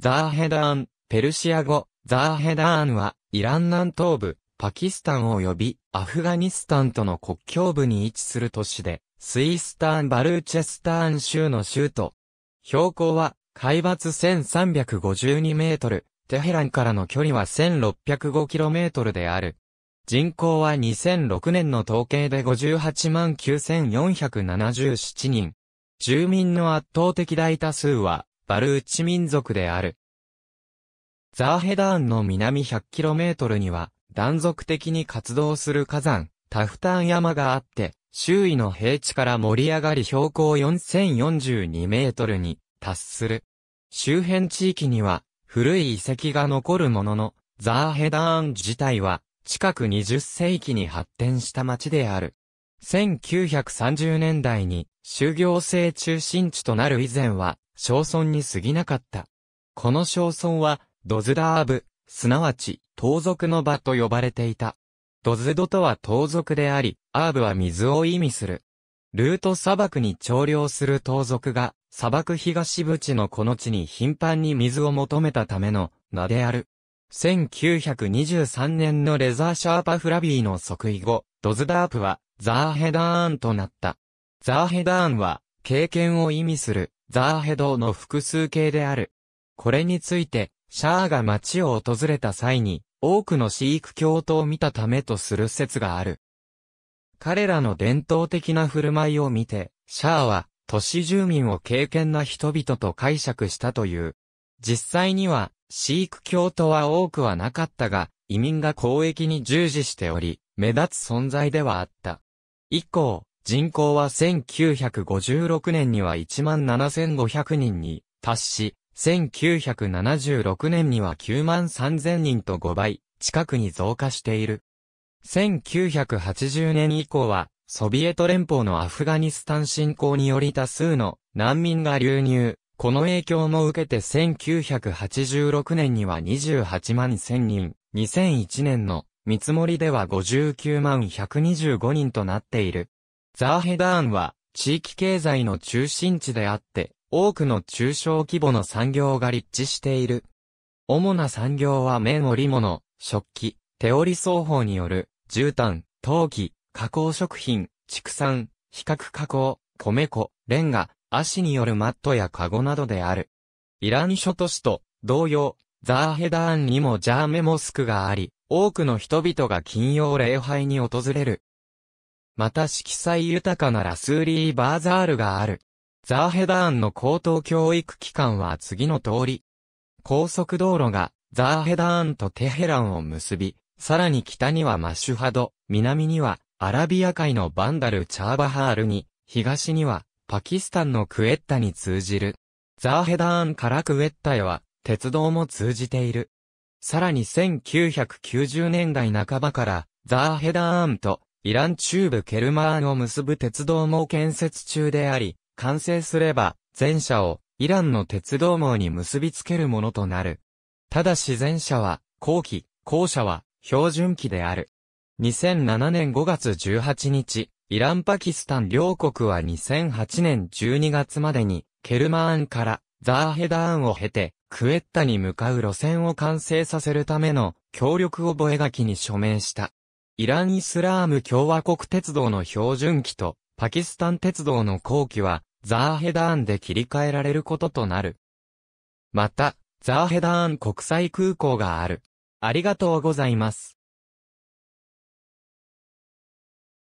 ザーヘダーン、ペルシア語、ザーヘダーンは、イラン南東部、パキスタン及び、アフガニスタンとの国境部に位置する都市で、スイスターン・バルーチェスターン州の州都。標高は、海抜1352メートル、テヘランからの距離は1 6 0 5トルである。人口は2006年の統計で589477人。住民の圧倒的大多数は、バルーチ民族である。ザーヘダーンの南 100km には、断続的に活動する火山、タフタン山があって、周囲の平地から盛り上がり標高4042メートルに達する。周辺地域には古い遺跡が残るものの、ザーヘダーン自体は近く20世紀に発展した町である。1930年代に修行制中心地となる以前は、小村に過ぎなかった。この小村は、ドズダーブ、すなわち、盗賊の場と呼ばれていた。ドズドとは盗賊であり、アーブは水を意味する。ルート砂漠に調領する盗賊が、砂漠東口のこの地に頻繁に水を求めたための、名である。1923年のレザーシャーパフラビーの即位後、ドズダープは、ザーヘダーンとなった。ザーヘダーンは、経験を意味する、ザーヘドの複数形である。これについて、シャアが町を訪れた際に、多くの飼育教徒を見たためとする説がある。彼らの伝統的な振る舞いを見て、シャアは、都市住民を経験な人々と解釈したという。実際には、飼育教徒は多くはなかったが、移民が交易に従事しており、目立つ存在ではあった。以降、人口は1956年には17,500人に達し、1976年には9万3000人と5倍近くに増加している。1980年以降は、ソビエト連邦のアフガニスタン侵攻により多数の難民が流入。この影響も受けて1986年には28万1000人、2001年の見積もりでは59万125人となっている。ザーヘダーンは地域経済の中心地であって、多くの中小規模の産業が立地している。主な産業は綿織物、食器、手織双方による、絨毯、陶器、加工食品、畜産、比較加工、米粉、レンガ、足によるマットやカゴなどである。イラン諸都市と同様、ザーヘダーンにもジャーメモスクがあり、多くの人々が金曜礼拝に訪れる。また色彩豊かなラスーリーバーザールがある。ザーヘダーンの高等教育機関は次の通り。高速道路がザーヘダーンとテヘランを結び、さらに北にはマシュハド、南にはアラビア海のバンダル・チャーバハールに、東にはパキスタンのクエッタに通じる。ザーヘダーンからクエッタへは鉄道も通じている。さらに1990年代半ばからザーヘダーンとイラン中部ケルマーンを結ぶ鉄道も建設中であり、完成すれば、前者をイランの鉄道網に結びつけるものとなる。ただし前者は、後期、後者は、標準期である。2007年5月18日、イラン・パキスタン両国は2008年12月までに、ケルマーンからザーヘダーンを経て、クエッタに向かう路線を完成させるための協力覚書に署名した。イラン・イスラーム共和国鉄道の標準機と、パキスタン鉄道の後期は、ザーヘダーンで切り替えられることとなる。また、ザーヘダーン国際空港がある。ありがとうございます。